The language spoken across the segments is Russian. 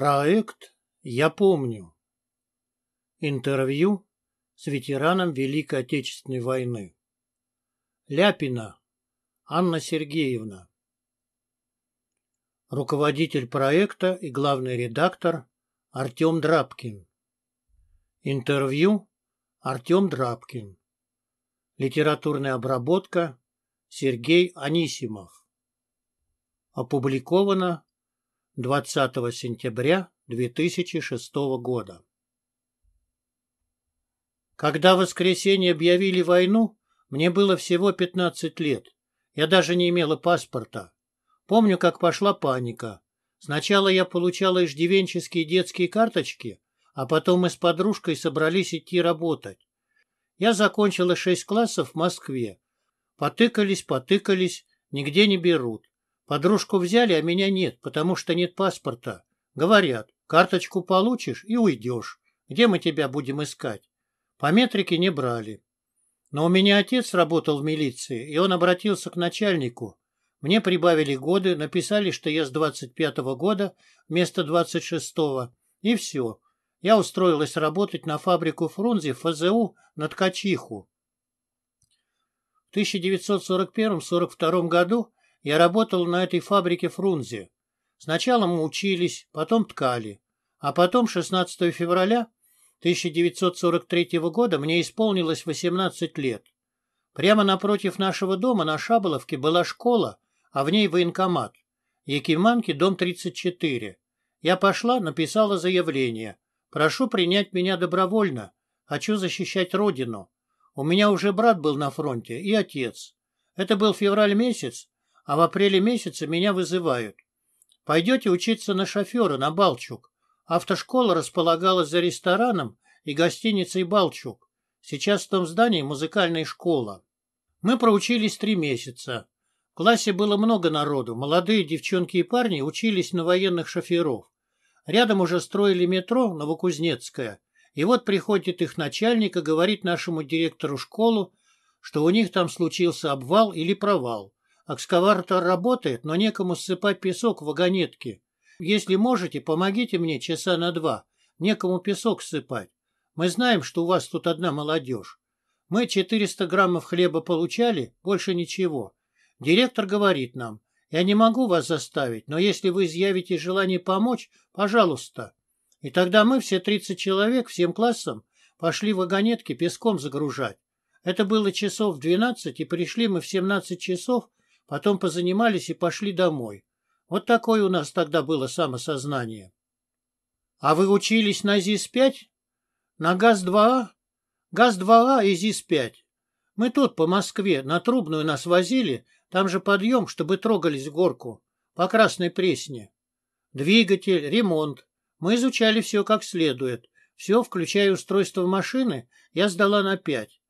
Проект «Я помню». Интервью с ветераном Великой Отечественной войны. Ляпина Анна Сергеевна. Руководитель проекта и главный редактор Артем Драбкин. Интервью Артем Драбкин. Литературная обработка Сергей Анисимов. Опубликовано 20 сентября 2006 года. Когда в воскресенье объявили войну, мне было всего 15 лет. Я даже не имела паспорта. Помню, как пошла паника. Сначала я получала иждивенческие детские карточки, а потом мы с подружкой собрались идти работать. Я закончила шесть классов в Москве. Потыкались, потыкались, нигде не берут. Подружку взяли, а меня нет, потому что нет паспорта. Говорят, карточку получишь и уйдешь. Где мы тебя будем искать? По метрике не брали. Но у меня отец работал в милиции, и он обратился к начальнику. Мне прибавили годы, написали, что я с 25-го года вместо 26-го, и все. Я устроилась работать на фабрику Фрунзе ФЗУ на ткачиху. В 1941-1942 году я работал на этой фабрике Фрунзе. Сначала мы учились, потом ткали. А потом, 16 февраля 1943 года, мне исполнилось 18 лет. Прямо напротив нашего дома на Шаболовке была школа, а в ней военкомат. Якиманки, дом 34. Я пошла, написала заявление. Прошу принять меня добровольно. Хочу защищать родину. У меня уже брат был на фронте и отец. Это был февраль месяц, а в апреле месяце меня вызывают. Пойдете учиться на шофера на Балчук. Автошкола располагалась за рестораном и гостиницей Балчук. Сейчас в том здании музыкальная школа. Мы проучились три месяца. В классе было много народу. Молодые девчонки и парни учились на военных шоферов. Рядом уже строили метро Новокузнецкое. И вот приходит их начальник и говорит нашему директору школу, что у них там случился обвал или провал. Экскаватор работает, но некому ссыпать песок в вагонетке. Если можете, помогите мне часа на два. Некому песок ссыпать. Мы знаем, что у вас тут одна молодежь. Мы 400 граммов хлеба получали, больше ничего. Директор говорит нам, я не могу вас заставить, но если вы изъявите желание помочь, пожалуйста. И тогда мы все 30 человек всем классом пошли в вагонетки песком загружать. Это было часов в 12, и пришли мы в 17 часов Потом позанимались и пошли домой. Вот такое у нас тогда было самосознание. А вы учились на ЗИС-5? На ГАЗ-2А? ГАЗ-2А а и ЗИС-5. Мы тут, по Москве, на Трубную нас возили, там же подъем, чтобы трогались в горку, по Красной Пресне. Двигатель, ремонт. Мы изучали все как следует. Все, включая устройство машины, я сдала на пять.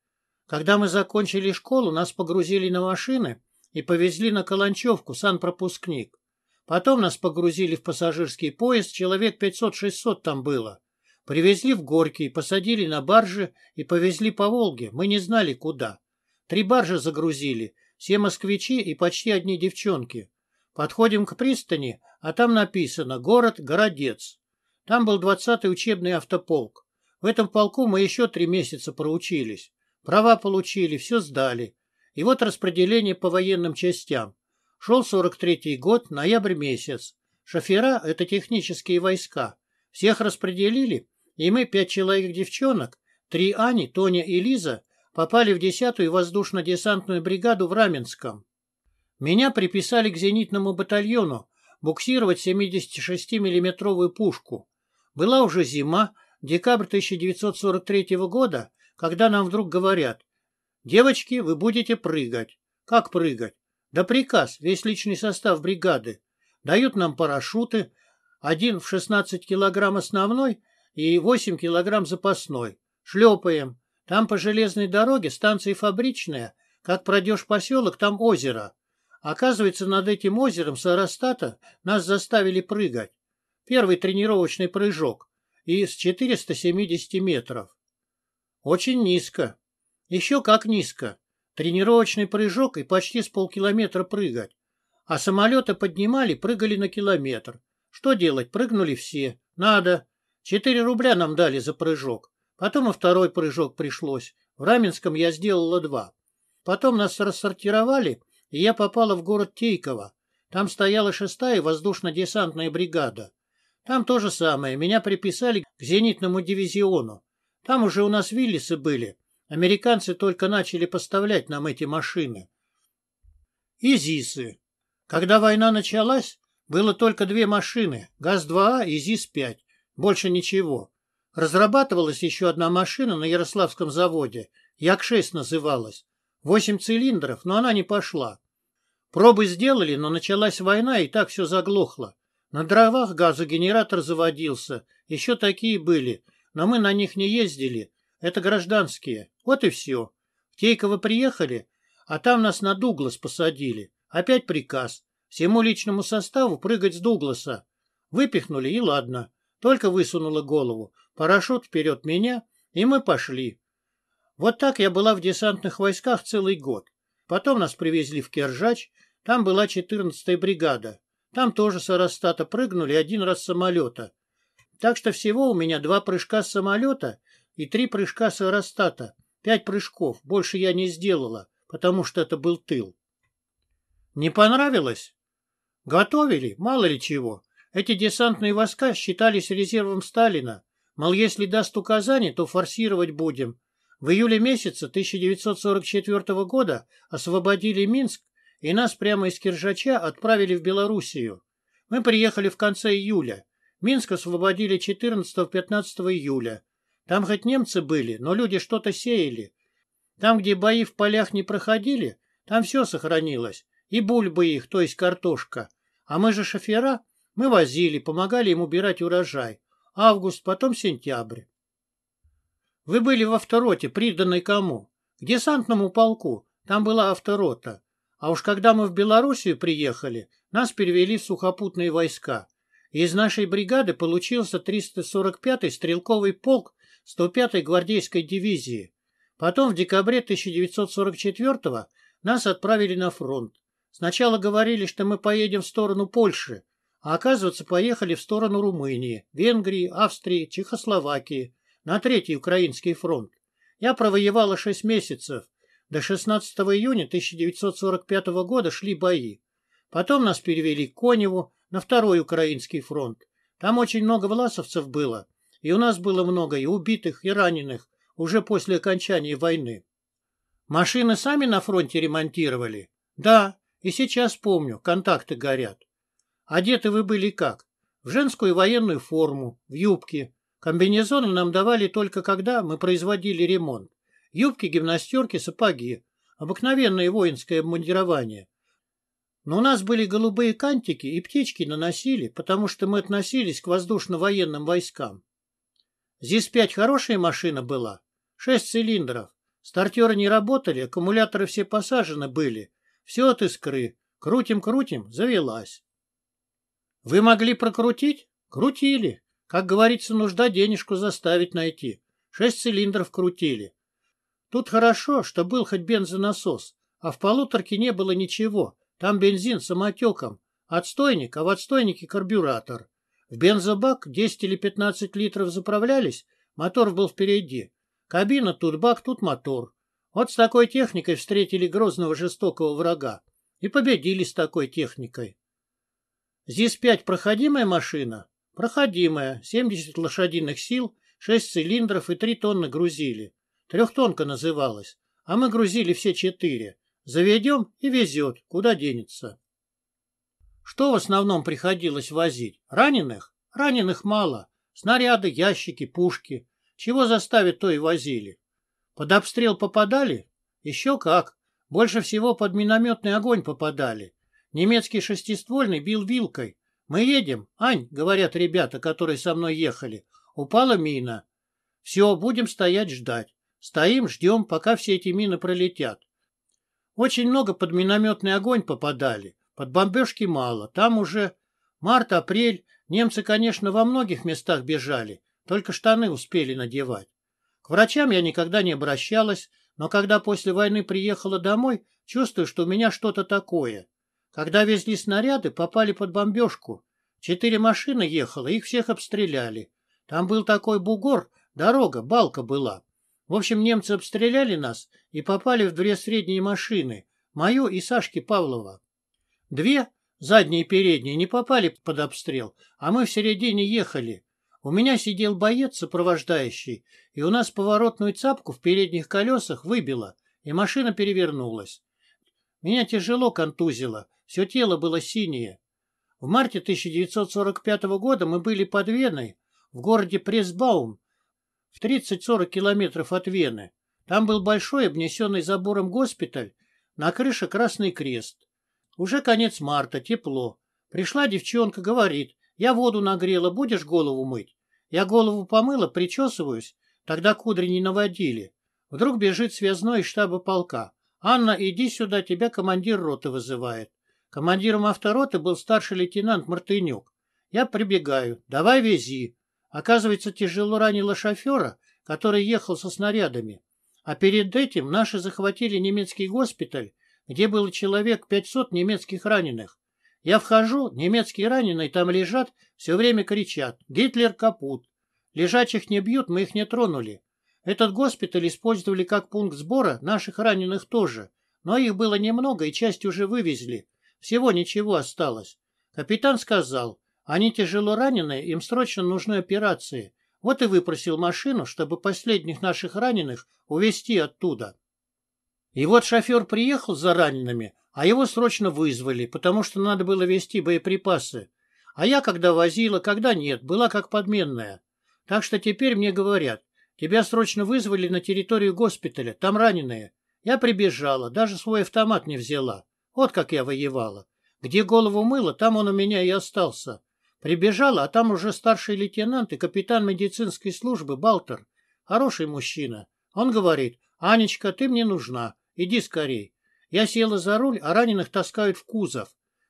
Когда мы закончили школу, нас погрузили на машины и повезли на Каланчевку, санпропускник. Потом нас погрузили в пассажирский поезд, человек 500-600 там было. Привезли в Горький, посадили на баржи и повезли по Волге, мы не знали куда. Три баржи загрузили, все москвичи и почти одни девчонки. Подходим к пристани, а там написано «Город Городец». Там был 20-й учебный автополк. В этом полку мы еще три месяца проучились. Права получили, все сдали. И вот распределение по военным частям. Шел 43-й год, ноябрь месяц. Шофера — это технические войска. Всех распределили, и мы, пять человек-девчонок, три Ани, Тоня и Лиза, попали в 10-ю воздушно-десантную бригаду в Раменском. Меня приписали к зенитному батальону буксировать 76 миллиметровую пушку. Была уже зима, декабрь 1943 года, когда нам вдруг говорят, Девочки, вы будете прыгать. Как прыгать? Да приказ, весь личный состав бригады. Дают нам парашюты, один в 16 килограмм основной и 8 килограмм запасной. Шлепаем. Там по железной дороге станция фабричная, как пройдешь поселок, там озеро. Оказывается, над этим озером с аэростата нас заставили прыгать. Первый тренировочный прыжок. И с 470 метров. Очень низко. Еще как низко. Тренировочный прыжок и почти с полкилометра прыгать. А самолеты поднимали, прыгали на километр. Что делать? Прыгнули все. Надо. Четыре рубля нам дали за прыжок. Потом и второй прыжок пришлось. В Раменском я сделала два. Потом нас рассортировали, и я попала в город Тейково. Там стояла шестая воздушно-десантная бригада. Там то же самое. Меня приписали к зенитному дивизиону. Там уже у нас Виллисы были. Американцы только начали поставлять нам эти машины. И ЗИСы. Когда война началась, было только две машины – ГАЗ-2А и ЗИС-5. Больше ничего. Разрабатывалась еще одна машина на Ярославском заводе. Як-6 называлась. Восемь цилиндров, но она не пошла. Пробы сделали, но началась война, и так все заглохло. На дровах газогенератор заводился. Еще такие были, но мы на них не ездили. Это гражданские. Вот и все. В Тейково приехали, а там нас на Дуглас посадили. Опять приказ. Всему личному составу прыгать с Дугласа. Выпихнули, и ладно. Только высунула голову. Парашют вперед меня, и мы пошли. Вот так я была в десантных войсках целый год. Потом нас привезли в Кержач, там была 14-я бригада. Там тоже с аэростата прыгнули один раз с самолета. Так что всего у меня два прыжка с самолета и три прыжка с аэростата. Пять прыжков, больше я не сделала, потому что это был тыл. Не понравилось? Готовили, мало ли чего. Эти десантные войска считались резервом Сталина. Мол, если даст указание, то форсировать будем. В июле месяца 1944 года освободили Минск, и нас прямо из Киржача отправили в Белоруссию. Мы приехали в конце июля. Минск освободили 14-15 июля. Там хоть немцы были, но люди что-то сеяли. Там, где бои в полях не проходили, там все сохранилось. И бульбы их, то есть картошка. А мы же шофера, мы возили, помогали им убирать урожай. Август, потом сентябрь. Вы были в автороте, приданной кому? К десантному полку. Там была авторота. А уж когда мы в Белоруссию приехали, нас перевели в сухопутные войска. Из нашей бригады получился 345-й стрелковый полк 105-й гвардейской дивизии. Потом в декабре 1944 нас отправили на фронт. Сначала говорили, что мы поедем в сторону Польши, а оказывается поехали в сторону Румынии, Венгрии, Австрии, Чехословакии, на Третий Украинский фронт. Я провоевала 6 месяцев. До 16 июня 1945 года шли бои. Потом нас перевели к Коневу, на Второй Украинский фронт. Там очень много власовцев было, и у нас было много и убитых, и раненых уже после окончания войны. Машины сами на фронте ремонтировали? Да, и сейчас помню, контакты горят. Одеты вы были как? В женскую военную форму, в юбки. Комбинезоны нам давали только когда мы производили ремонт. Юбки, гимнастерки, сапоги. Обыкновенное воинское обмундирование. Но у нас были голубые кантики и птички наносили, потому что мы относились к воздушно-военным войскам. ЗИС-5 хорошая машина была. Шесть цилиндров. Стартеры не работали, аккумуляторы все посажены были. Все от искры. Крутим-крутим, завелась. Вы могли прокрутить? Крутили. Как говорится, нужда денежку заставить найти. Шесть цилиндров крутили. Тут хорошо, что был хоть бензонасос, а в полуторке не было ничего. Там бензин самотеком. Отстойник, а в отстойнике карбюратор. В бензобак 10 или 15 литров заправлялись, мотор был впереди. Кабина тут бак, тут мотор. Вот с такой техникой встретили грозного жестокого врага. И победили с такой техникой. ЗИС-5 проходимая машина? Проходимая. 70 лошадиных сил, 6 цилиндров и 3 тонны грузили. Трехтонка называлась. А мы грузили все четыре. Заведем и везет, куда денется. Что в основном приходилось возить? Раненых? Раненых мало. Снаряды, ящики, пушки. Чего заставит, то и возили. Под обстрел попадали? Еще как. Больше всего под минометный огонь попадали. Немецкий шестиствольный бил вилкой. «Мы едем, Ань», — говорят ребята, которые со мной ехали. «Упала мина». «Все, будем стоять ждать. Стоим, ждем, пока все эти мины пролетят». Очень много под минометный огонь попадали. Под бомбежки мало. Там уже март-апрель. Немцы, конечно, во многих местах бежали, только штаны успели надевать. К врачам я никогда не обращалась, но когда после войны приехала домой, чувствую, что у меня что-то такое. Когда везли снаряды, попали под бомбежку. Четыре машины ехало, их всех обстреляли. Там был такой бугор, дорога, балка была. В общем, немцы обстреляли нас и попали в две средние машины, мою и Сашки Павлова. Две, задние и передние, не попали под обстрел, а мы в середине ехали. У меня сидел боец, сопровождающий, и у нас поворотную цапку в передних колесах выбило, и машина перевернулась. Меня тяжело контузило, все тело было синее. В марте 1945 года мы были под Веной, в городе Пресбаум, в 30-40 километров от Вены. Там был большой, обнесенный забором госпиталь, на крыше Красный Крест. Уже конец марта, тепло. Пришла девчонка, говорит, я воду нагрела, будешь голову мыть? Я голову помыла, причесываюсь, тогда кудри не наводили. Вдруг бежит связной из штаба полка. «Анна, иди сюда, тебя командир роты вызывает». Командиром автороты был старший лейтенант Мартынюк. Я прибегаю. «Давай вези». Оказывается, тяжело ранило шофера, который ехал со снарядами. А перед этим наши захватили немецкий госпиталь где было человек 500 немецких раненых. Я вхожу, немецкие раненые там лежат, все время кричат «Гитлер капут!». Лежачих не бьют, мы их не тронули. Этот госпиталь использовали как пункт сбора, наших раненых тоже. Но их было немного, и часть уже вывезли. Всего ничего осталось. Капитан сказал, они тяжело ранены, им срочно нужны операции. Вот и выпросил машину, чтобы последних наших раненых увезти оттуда. И вот шофер приехал за ранеными, а его срочно вызвали, потому что надо было везти боеприпасы. А я когда возила, когда нет, была как подменная. Так что теперь мне говорят, тебя срочно вызвали на территорию госпиталя, там раненые. Я прибежала, даже свой автомат не взяла. Вот как я воевала. Где голову мыло, там он у меня и остался. Прибежала, а там уже старший лейтенант и капитан медицинской службы Балтер. Хороший мужчина. Он говорит, Анечка, ты мне нужна. Иди скорей. Я села за руль, а раненых таскают в кузов.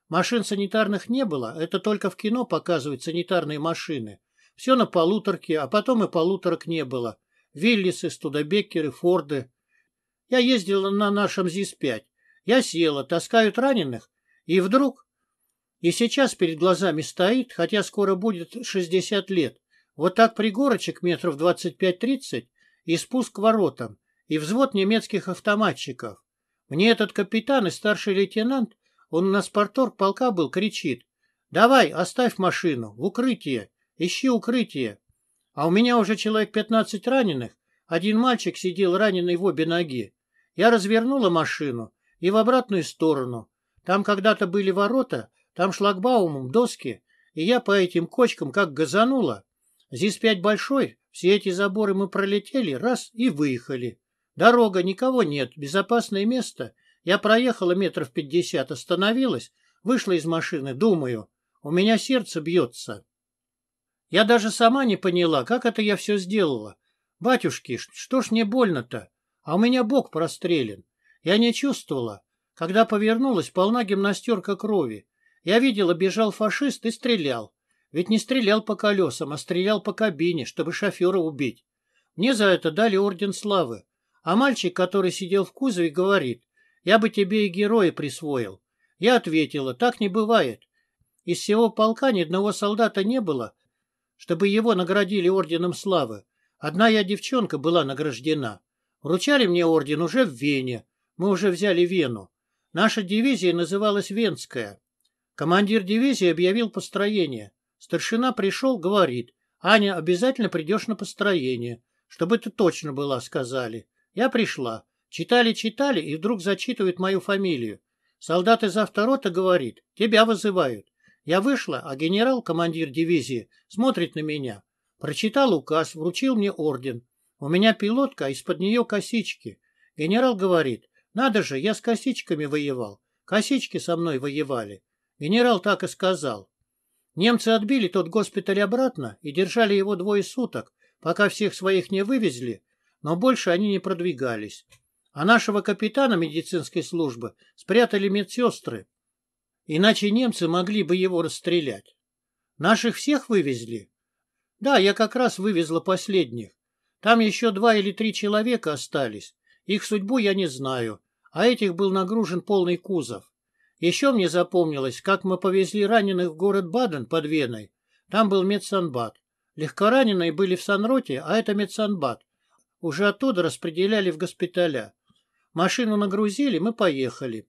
Машин санитарных не было, это только в кино показывают санитарные машины. Все на полуторке, а потом и полуторок не было. Виллисы, Студебеккеры, Форды. Я ездила на нашем ЗИС-5. Я села, таскают раненых, и вдруг... И сейчас перед глазами стоит, хотя скоро будет 60 лет, вот так пригорочек метров 25-30 и спуск к воротам и взвод немецких автоматчиков. Мне этот капитан и старший лейтенант, он у нас порторг полка был, кричит. «Давай, оставь машину, в укрытие, ищи укрытие». А у меня уже человек 15 раненых, один мальчик сидел раненый в обе ноги. Я развернула машину и в обратную сторону. Там когда-то были ворота, там шлагбаумом доски, и я по этим кочкам как газанула. Здесь пять большой, все эти заборы мы пролетели, раз и выехали. Дорога, никого нет, безопасное место. Я проехала метров пятьдесят, остановилась, вышла из машины, думаю, у меня сердце бьется. Я даже сама не поняла, как это я все сделала. Батюшки, что ж мне больно-то? А у меня бок прострелен. Я не чувствовала. Когда повернулась, полна гимнастерка крови. Я видела, бежал фашист и стрелял. Ведь не стрелял по колесам, а стрелял по кабине, чтобы шофера убить. Мне за это дали орден славы. А мальчик, который сидел в кузове, говорит, «Я бы тебе и героя присвоил». Я ответила, «Так не бывает. Из всего полка ни одного солдата не было, чтобы его наградили орденом славы. Одна я девчонка была награждена. Вручали мне орден уже в Вене. Мы уже взяли Вену. Наша дивизия называлась Венская. Командир дивизии объявил построение. Старшина пришел, говорит, «Аня, обязательно придешь на построение, чтобы ты точно была», — сказали. Я пришла. Читали-читали, и вдруг зачитывают мою фамилию. Солдат из авторота говорит, тебя вызывают. Я вышла, а генерал, командир дивизии, смотрит на меня. Прочитал указ, вручил мне орден. У меня пилотка, а из-под нее косички. Генерал говорит, надо же, я с косичками воевал. Косички со мной воевали. Генерал так и сказал. Немцы отбили тот госпиталь обратно и держали его двое суток, пока всех своих не вывезли, но больше они не продвигались. А нашего капитана медицинской службы спрятали медсестры, иначе немцы могли бы его расстрелять. Наших всех вывезли? Да, я как раз вывезла последних. Там еще два или три человека остались. Их судьбу я не знаю, а этих был нагружен полный кузов. Еще мне запомнилось, как мы повезли раненых в город Баден под Веной. Там был медсанбат. Легкораненые были в Санроте, а это медсанбат. Уже оттуда распределяли в госпиталя. Машину нагрузили, мы поехали.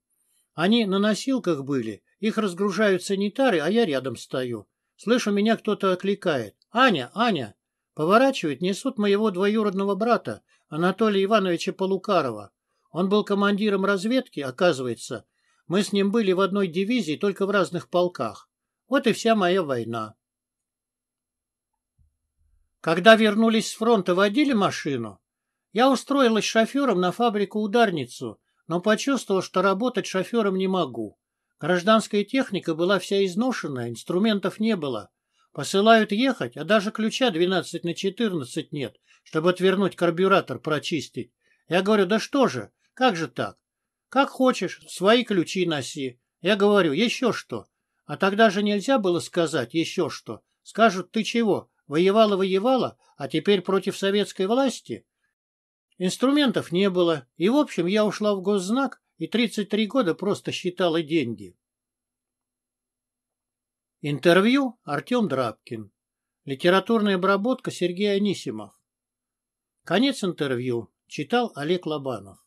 Они на носилках были. Их разгружают санитары, а я рядом стою. Слышу, меня кто-то окликает. «Аня! Аня!» Поворачивают, несут моего двоюродного брата, Анатолия Ивановича Полукарова. Он был командиром разведки, оказывается. Мы с ним были в одной дивизии, только в разных полках. Вот и вся моя война. Когда вернулись с фронта, водили машину? Я устроилась шофером на фабрику-ударницу, но почувствовал, что работать шофером не могу. Гражданская техника была вся изношена, инструментов не было. Посылают ехать, а даже ключа 12 на 14 нет, чтобы отвернуть карбюратор, прочистить. Я говорю, да что же, как же так? Как хочешь, свои ключи носи. Я говорю, еще что. А тогда же нельзя было сказать еще что. Скажут, ты чего, воевала-воевала, а теперь против советской власти? Инструментов не было, и, в общем, я ушла в госзнак и 33 года просто считала деньги. Интервью Артем Драбкин. Литературная обработка Сергей Анисимов. Конец интервью. Читал Олег Лобанов.